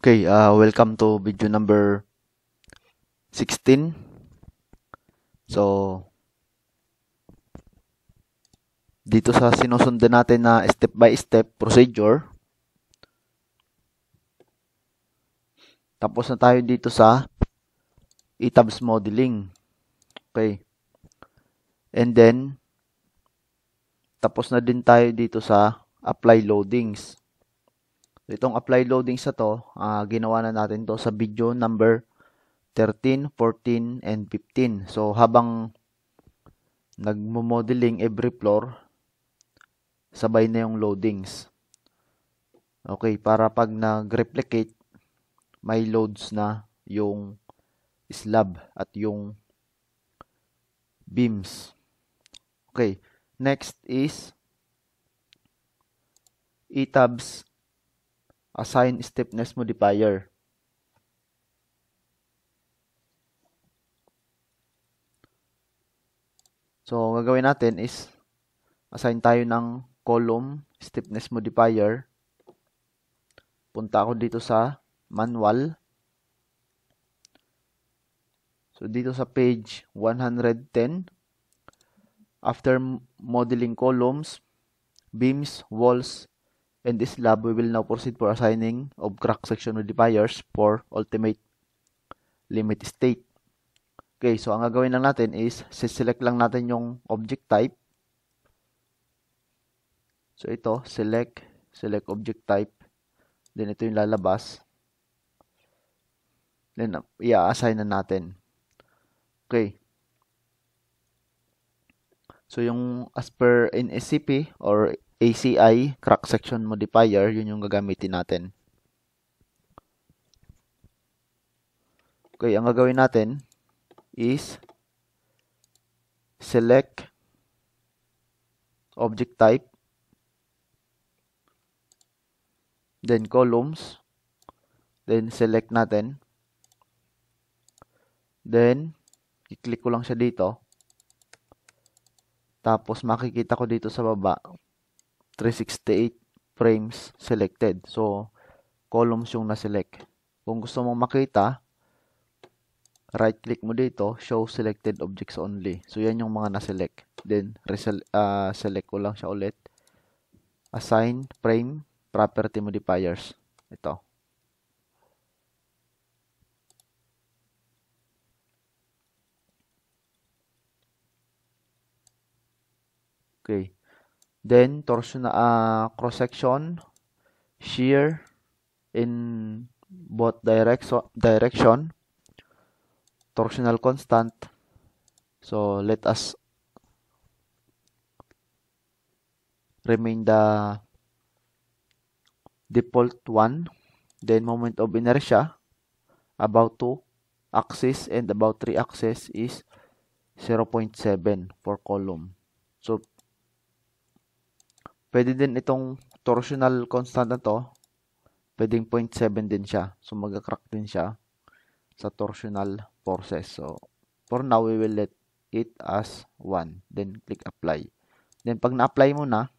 Okay, uh, welcome to video number 16. So, dito sa sinusundan natin na step by step procedure, tapos na tayo dito sa ETABS modeling. Okay. And then, tapos na din tayo dito sa apply loadings. So, itong apply loading sa to, uh, ginawa na natin to sa video number 13, 14, and 15. So, habang nagmo-modeling every floor, sabay na yung loadings. Okay, para pag nag-replicate, may loads na yung slab at yung beams. Okay, next is etabs assign stiffness modifier. So, ang gagawin natin is assign tayo ng column stiffness modifier. Punta ako dito sa manual. So, dito sa page 110, after modeling columns, beams, walls, In this lab, we will now proceed for assigning of crack section modifiers for ultimate limit state. Okay, so ang gagawin lang natin is, select lang natin yung object type. So ito, select, select object type. Then ito yung lalabas. Then i-assign na natin. Okay. So yung as per NSCP or ACI, crack section modifier, yun yung gagamitin natin. Okay, ang gagawin natin is select object type then columns then select natin then i-click ko lang siya dito tapos makikita ko dito sa baba 368 frames selected. So, columns yung na-select. Kung gusto mong makita, right-click mo dito, show selected objects only. So, yan yung mga na-select. Then, uh, select ko lang siya ulit. Assign frame property modifiers. Ito. Okay. Then torsion uh, ah, cross section, shear in both direction direction, torsional constant. So let us remain the default one. Then moment of inertia about two axis and about three axis is 0.7 for column. So Pwede din itong torsional constant na to. Pwedeng 0.7 din siya. So, magka-crack din siya sa torsional forces. So, for now, we will let it as 1. Then, click apply. Then, pag na-apply mo na,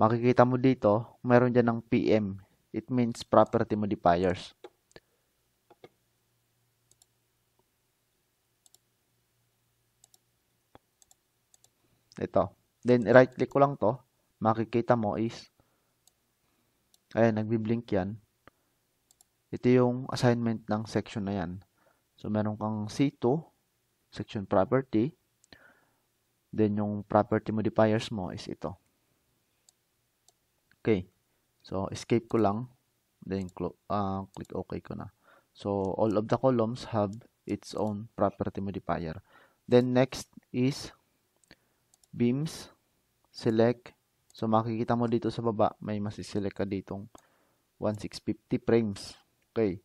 makikita mo dito, meron dyan ng PM. It means property modifiers. Ito. Then, right click ko lang to. Makikita mo is, ayan, nagbi-blink yan. Ito yung assignment ng section na yan. So, meron kang C2, section property. Then, yung property modifiers mo is ito. Okay. So, escape ko lang. Then, uh, click OK ko na. So, all of the columns have its own property modifier. Then, next is beams, select. So makikita mo dito sa baba, may masiselect ka ditong 1650 frames. Okay.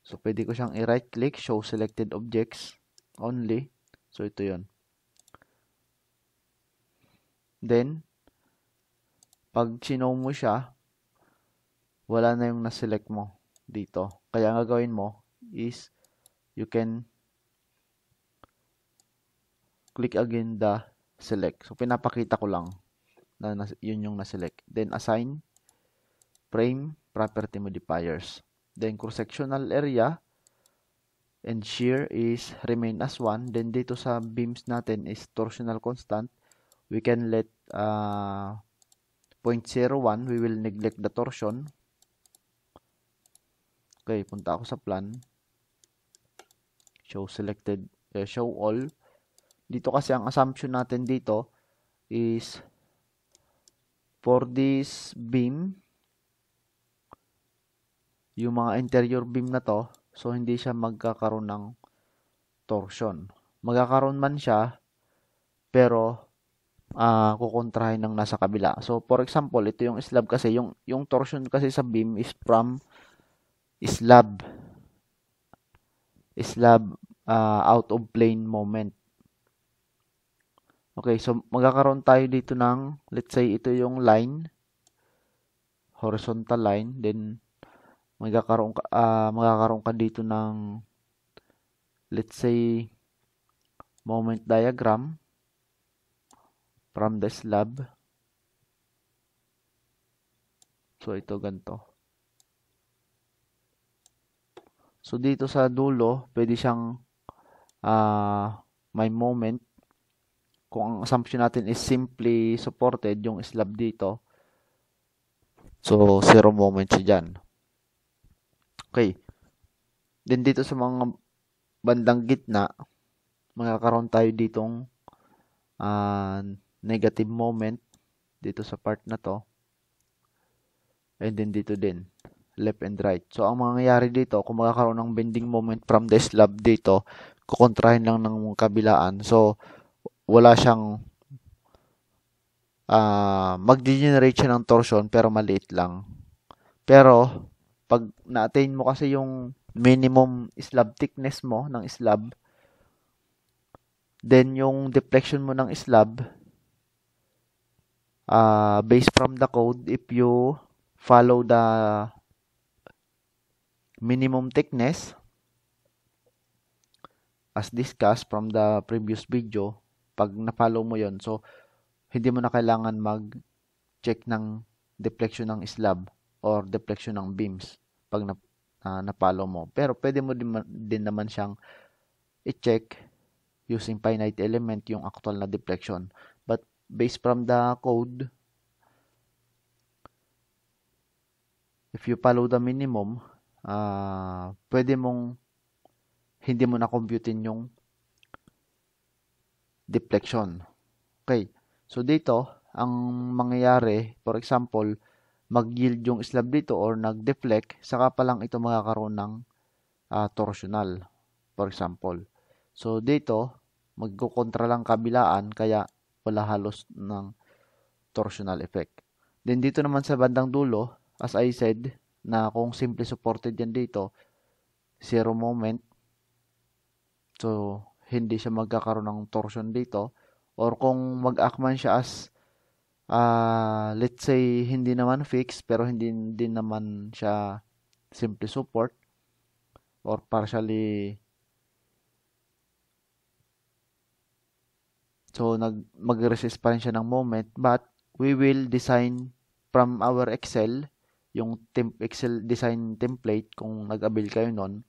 So pwede ko siyang i-right click, show selected objects only. So ito 'yon. Then pag chinow mo siya, wala na yung na-select mo dito. Kaya ang gagawin mo is you can click again the select. So, pinapakita ko lang na, yun yung na-select. Then, assign frame property modifiers. Then, cross-sectional area and shear is remain as 1. Then, dito sa beams natin is torsional constant. We can let uh, ah, 0.01. We will neglect the torsion. Okay, punta ako sa plan. Show selected, uh, show all. Dito kasi ang assumption natin dito is for this beam, yung mga interior beam na to, so hindi siya magkakaroon ng torsion. Magkakaroon man siya, pero uh, kukontrahin ng nasa kabila. So, for example, ito yung slab kasi. Yung, yung torsion kasi sa beam is from slab. Slab uh, out of plane moment. Okay, so magkakaroon tayo dito ng, let's say, ito yung line, horizontal line, then magkakaroon ka, uh, magkakaroon ka dito ng, let's say, moment diagram from the slab. So, ito ganito. So, dito sa dulo, pwede siyang uh, may moment kung ang assumption natin is simply supported yung slab dito, so zero moment siya dyan. Okay. Then dito sa mga bandang gitna, magkakaroon tayo ditong uh, negative moment dito sa part na to. And then dito din, left and right. So ang mangyayari dito, kung magkakaroon ng bending moment from the slab dito, kukontrahin lang ng kabilaan. So wala siyang uh, ah, mag-generate siya ng torsion pero maliit lang. Pero pag na-attain mo kasi yung minimum slab thickness mo ng slab, then yung deflection mo ng slab uh, based from the code if you follow the minimum thickness as discussed from the previous video pag na-follow mo yon so hindi mo na kailangan mag-check ng deflection ng slab or deflection ng beams pag na, uh, na-follow mo. Pero pwede mo din, din naman siyang i-check using finite element yung actual na deflection. But based from the code, if you follow the minimum, uh, pwede mong hindi mo na-computein yung deflection. Okay. So, dito, ang mangyayari, for example, mag-yield yung slab dito or nag-deflect, saka pa lang ito makakaroon ng uh, torsional, for example. So, dito, magkukontra lang kabilaan, kaya wala halos ng torsional effect. Then, dito naman sa bandang dulo, as I said, na kung simply supported yan dito, zero moment. So, hindi siya magkakaroon ng torsion dito or kung mag-akman siya as uh, let's say hindi naman fix pero hindi din naman siya simply support or partially so nag mag-resist pa rin siya ng moment but we will design from our Excel yung temp Excel design template kung nag-avail kayo noon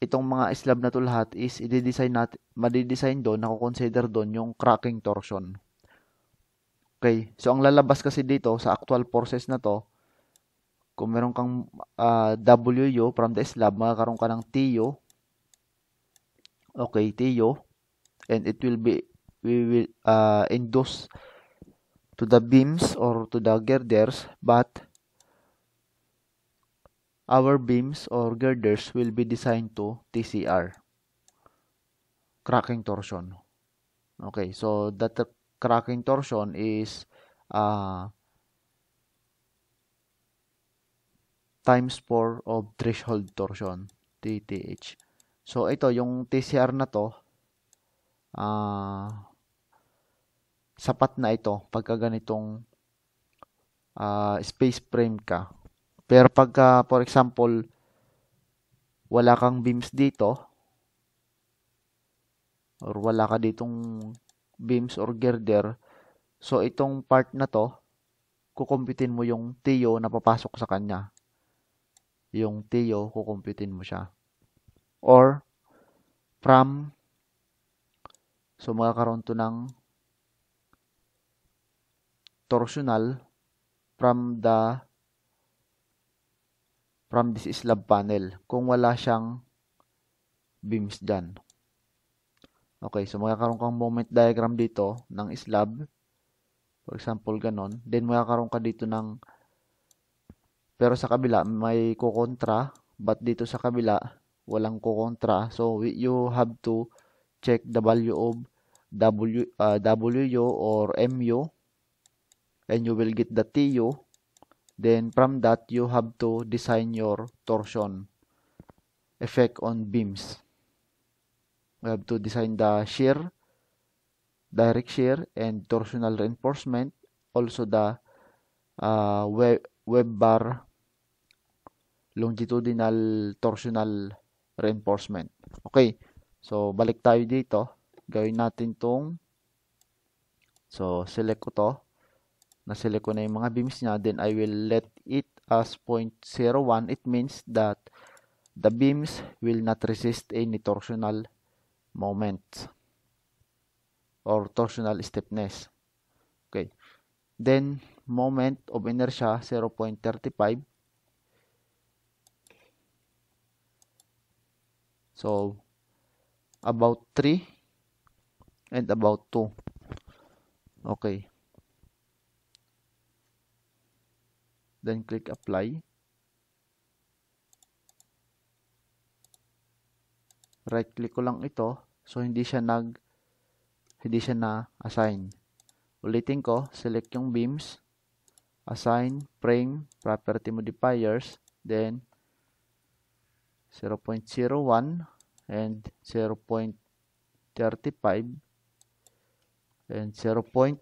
itong mga slab na to lahat is i-design natin, madidesign doon, nako-consider doon yung cracking torsion. Okay, so ang lalabas kasi dito sa actual forces na to, kung meron kang uh, ah, WU from the slab, magkakaroon ka ng TU. Okay, TU. And it will be, we will uh, induce to the beams or to the girders, but our beams or girders will be designed to TCR, cracking torsion. Okay, so that the cracking torsion is uh, times 4 of threshold torsion, TTH. So, ito, yung TCR na to, uh, sapat na ito pagka ganitong uh, space frame ka pero pagka, for example, wala kang beams dito, or wala ka ditong beams or girder, so itong part na to, kukumpitin mo yung TO na papasok sa kanya. Yung TO, kukumpitin mo siya. Or, from, so magkakaroon to ng torsional from the from this slab panel kung wala siyang beams dyan. Okay, so magkakaroon kang moment diagram dito ng slab. For example, ganon. Then magkakaroon ka dito ng pero sa kabila may kukontra but dito sa kabila walang kukontra. So you have to check the value of W, uh, WU or MU and you will get the TU Then from that, you have to design your torsion effect on beams. We have to design the shear, direct shear, and torsional reinforcement. Also the uh, web, web bar longitudinal torsional reinforcement. Okay. So, balik tayo dito. Gawin natin tong So, select ko to na-select ko na yung mga beams niya, then I will let it as 0.01. It means that the beams will not resist any torsional moment or torsional stiffness. Okay. Then, moment of inertia, 0.35. So, about 3 and about 2. Okay. then click apply right click ko lang ito so hindi siya nag hindi siya na assign ulitin ko select yung beams assign frame property modifiers then 0.01 and 0.35 and 0.35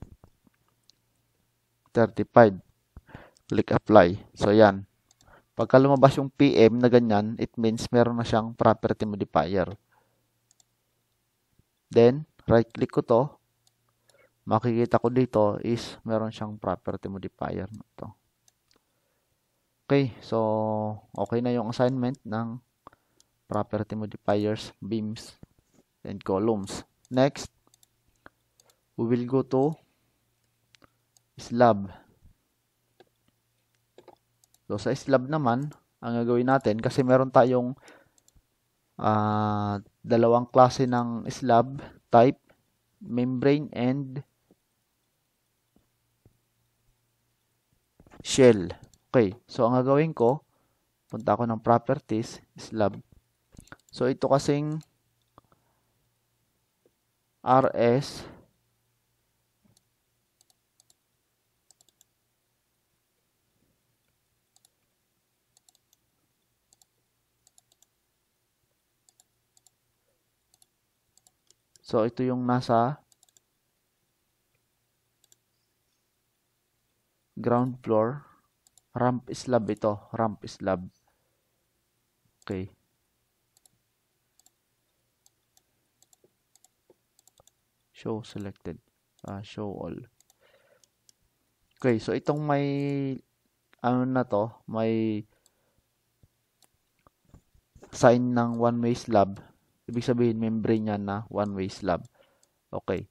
Click apply. So, yan. Pagka lumabas yung PM na ganyan, it means meron na siyang property modifier. Then, right click ko to. Makikita ko dito is meron siyang property modifier. Ito. Okay, so okay na yung assignment ng property modifiers, beams, and columns. Next, we will go to slab. So, sa slab naman, ang gagawin natin, kasi meron tayong uh, dalawang klase ng slab type, membrane and shell. Okay, so ang gagawin ko, punta ako ng properties, slab. So, ito kasing RS So, ito yung nasa ground floor. Ramp slab ito. Ramp slab. Okay. Show selected. Uh, show all. Okay. So, itong may ano na to, may sign ng one-way slab Ibig sabihin, membrane yan na one-way slab. Okay.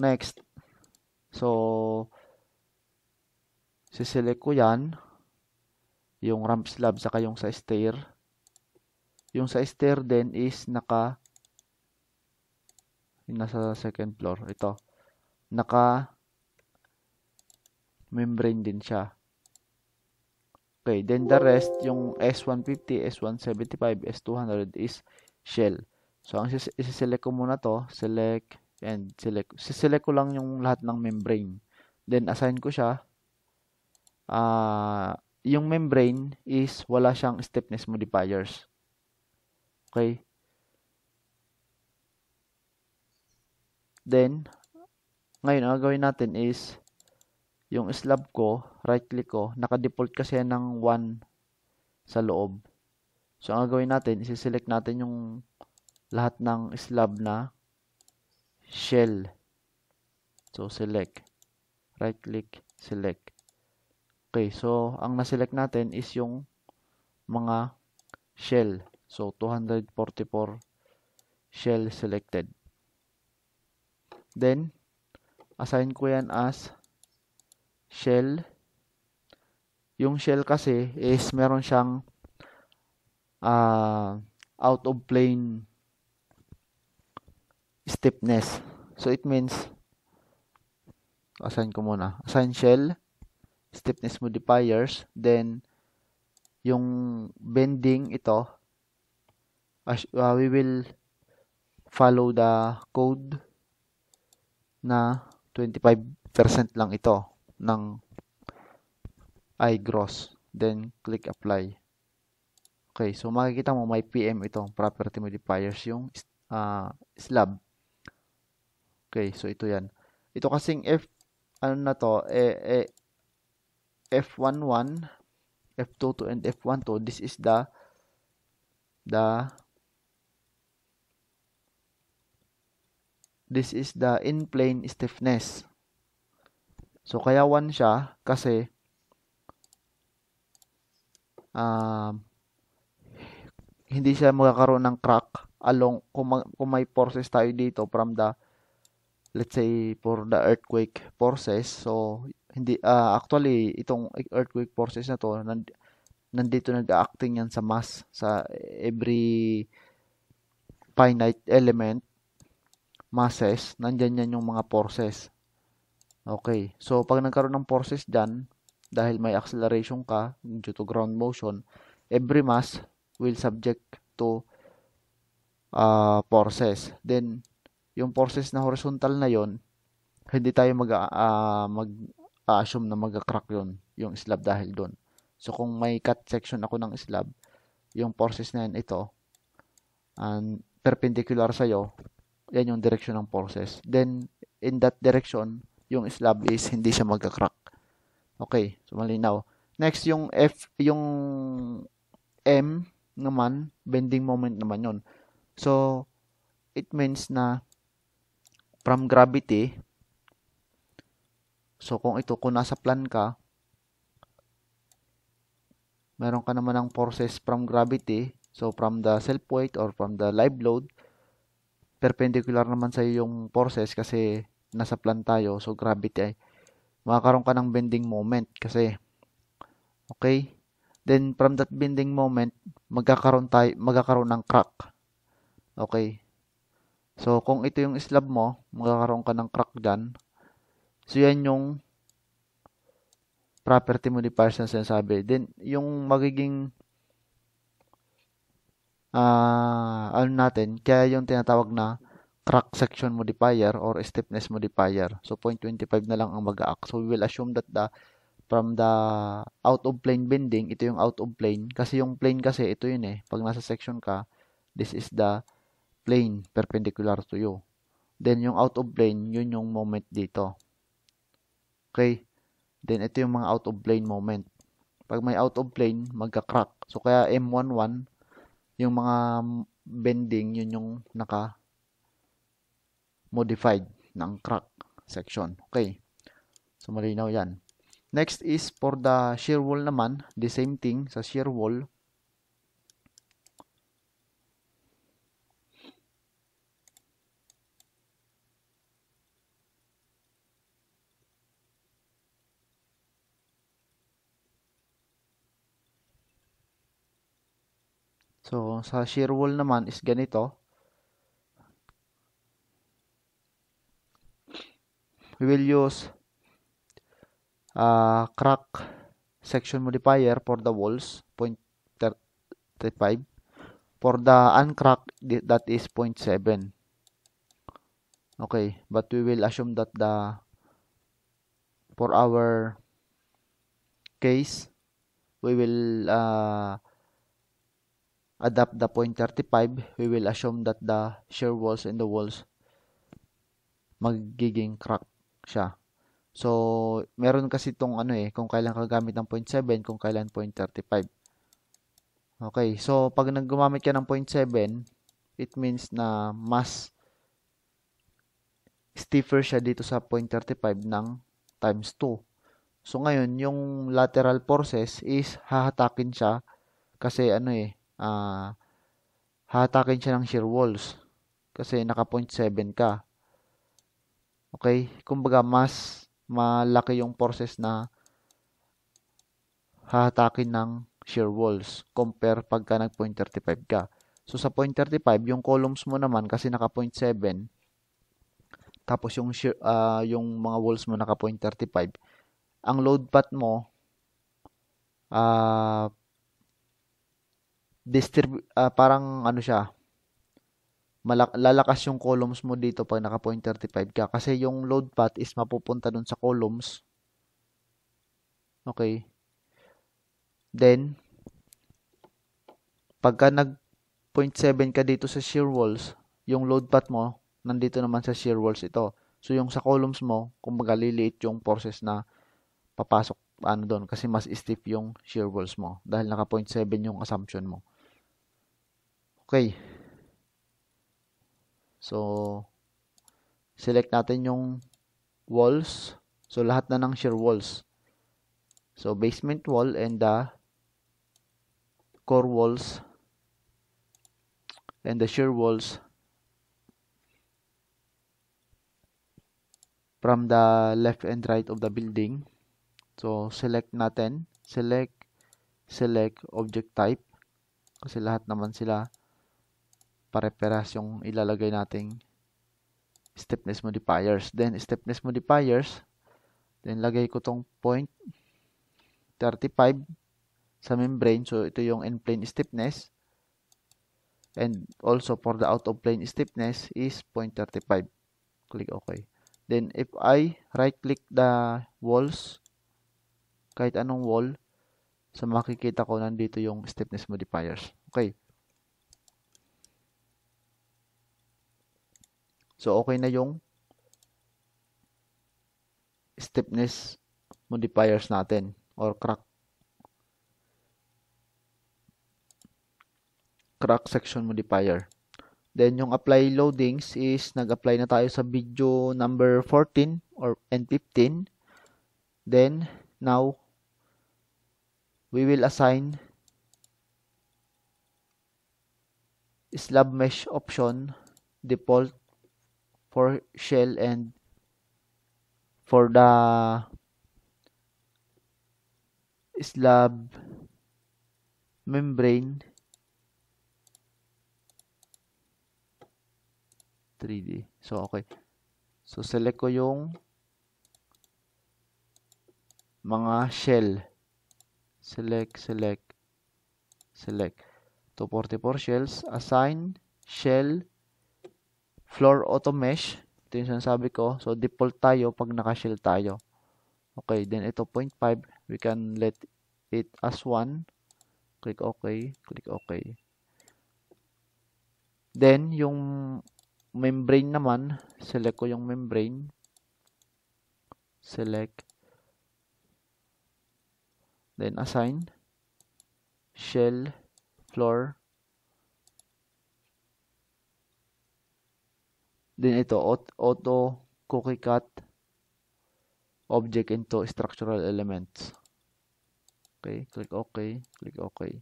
Next. So, siselect ko yan. Yung ramp slab, saka yung sa stair. Yung sa stair din is naka nasa second floor. Ito. Naka membrane din siya. Okay, then the rest, yung S150, S175, S200 is shell. So, ang isi-select ko muna to, select, and select. Sis-select ko lang yung lahat ng membrane. Then, assign ko siya. Uh, yung membrane is wala siyang stiffness modifiers. Okay. Then, ngayon, ang gawin natin is yung slab ko, right click ko, naka-default kasi ng 1 sa loob. So, ang gagawin natin, isi-select natin yung lahat ng slab na shell. So, select. Right click, select. Okay, so, ang na-select natin is yung mga shell. So, 244 shell selected. Then, assign ko yan as shell. Yung shell kasi is meron siyang uh, out of plane stiffness. So it means assign ko muna. Assign shell, stiffness modifiers, then yung bending ito as, uh, we will follow the code na 25% lang ito ng gross. Then, click Apply. Okay, so makikita mo may PM itong property modifiers yung uh, slab. Okay, so ito yan. Ito kasing F, ano na to, eh, eh, F11, F22, and F12. This is the, the, this is the in-plane stiffness. So, kaya 1 siya kasi um, hindi siya magkakaroon ng crack along kung, kung may forces tayo dito from the let's say for the earthquake forces so hindi uh, actually itong earthquake forces na to nand, nandito nag-acting yan sa mass sa every finite element masses nandiyan yan yung mga forces Okay. So, pag nagkaroon ng forces dyan, dahil may acceleration ka due to ground motion, every mass will subject to uh, forces. Then, yung forces na horizontal na yon hindi tayo mag, uh, ah, mag assume na magka-crack yon yung slab dahil doon. So, kung may cut section ako ng slab, yung forces na yan ito, and perpendicular sa'yo, yan yung direction ng forces. Then, in that direction, yung slab is hindi siya magka-crack. Okay, so malinaw. Next, yung F, yung M naman, bending moment naman yon. So, it means na from gravity, so kung ito, ko nasa plan ka, meron ka naman ng forces from gravity, so from the self weight or from the live load, perpendicular naman sa yung forces kasi nasa plan tayo, so gravity ay makakaroon ka ng bending moment kasi okay? Then from that bending moment, magkakaroon tayo magkakaroon ng crack. Okay? So kung ito yung slab mo, magkakaroon ka ng crack diyan. So yan yung property mo modifiers na sinasabi. Then yung magiging ah uh, ano natin, kaya yung tinatawag na crack section modifier or stiffness modifier. So 0.25 na lang ang mag-act. So we will assume that the from the out of plane bending, ito yung out of plane kasi yung plane kasi ito yun eh. Pag nasa section ka, this is the plane perpendicular to you. Then yung out of plane, yun yung moment dito. Okay? Then ito yung mga out of plane moment. Pag may out of plane, magka-crack. So kaya M11 yung mga bending, yun yung naka modified ng crack section. Okay. So, malinaw yan. Next is for the shear wall naman, the same thing sa shear wall. So, sa shear wall naman is ganito. we will use a ah, crack section modifier for the walls 0.35 for the uncrack that is 0.7 okay but we will assume that the for our case we will uh, adapt the 0.35 we will assume that the shear walls and the walls magiging crack siya. So, meron kasi itong ano eh, kung kailan ka gamit ng 0.7, kung kailan 0.35. Okay, so pag naggumamit ka ng 0.7, it means na mas stiffer siya dito sa 0.35 ng times 2. So, ngayon, yung lateral forces is hahatakin siya kasi ano eh, uh, hahatakin siya ng shear walls kasi naka 0.7 ka. Okay? Kumbaga, mas malaki yung forces na hahatakin ng shear walls compare pagka nag-point 35 ka. So, sa point 35, yung columns mo naman kasi naka-point 7, tapos yung, shear, uh, yung mga walls mo naka-point 35, ang load path mo, uh, distrib- uh, parang ano siya, malak- lalakas yung columns mo dito pag naka 0.35 ka kasi yung load path is mapupunta dun sa columns. Okay. Then, pagka nag point 7 ka dito sa shear walls, yung load path mo, nandito naman sa shear walls ito. So, yung sa columns mo, kung liliit yung forces na papasok ano doon kasi mas stiff yung shear walls mo dahil naka 0.7 yung assumption mo. Okay. So, select natin yung walls. So, lahat na ng shear walls. So, basement wall and the core walls and the shear walls from the left and right of the building. So, select natin. Select, select object type. Kasi lahat naman sila pare-peras yung ilalagay nating stiffness modifiers. Then, stiffness modifiers, then lagay ko tong point 35 sa membrane. So, ito yung in-plane stiffness. And also, for the out-of-plane stiffness is 0.35. Click OK. Then, if I right-click the walls, kahit anong wall, so makikita ko nandito yung stiffness modifiers. Okay. So, okay na yung stiffness modifiers natin or crack crack section modifier. Then, yung apply loadings is nag-apply na tayo sa video number 14 or n 15. Then, now, we will assign slab mesh option default for shell and for the slab membrane 3D. So, okay. So, select ko yung mga shell. Select, select, select. 244 shells. Assign shell floor auto mesh. Ito yung sinasabi ko. So, default tayo pag naka-shell tayo. Okay, then ito 0.5. We can let it as 1. Click OK. Click OK. Then, yung membrane naman, select ko yung membrane. Select. Then, assign. Shell. Floor. Then ito, auto cookie cut object into structural elements. Okay, click OK, click OK.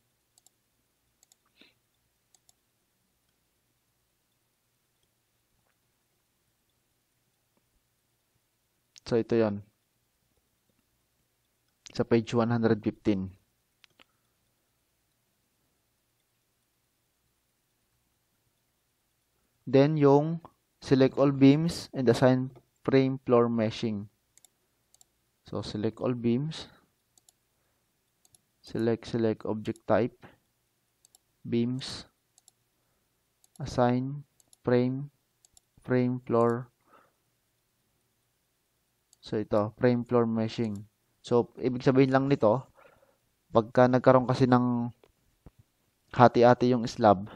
So, ito yon Sa page 115. Then, yung Select all beams and assign frame floor meshing. So select all beams. Select, select object type. Beams. Assign frame, frame floor. So ito, frame floor meshing. So ibig sabihin lang nito, pagka nagkaroon kasi ng hati-hati yung slab,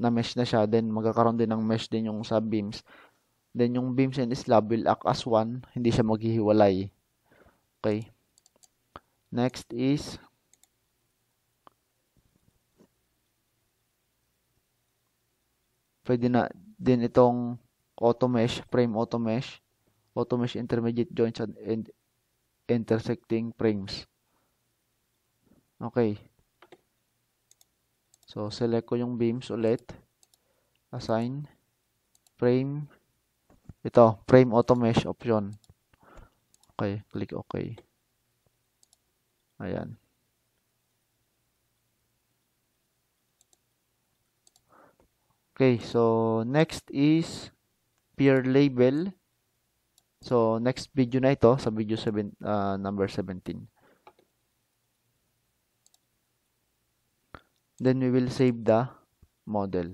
na mesh na siya, then magkakaroon din ng mesh din yung sa beams. Then yung beams and slab will act as one, hindi siya maghihiwalay. Okay. Next is pwede na din itong auto mesh, frame auto mesh, auto mesh intermediate joints and intersecting frames. Okay. So, select ko yung beams ulit. Assign. Frame. Ito, frame auto mesh option. Okay, click OK. Ayan. Okay, so next is peer label. So next video na ito sa video 7 uh, ah, number 17. Then we will save the model.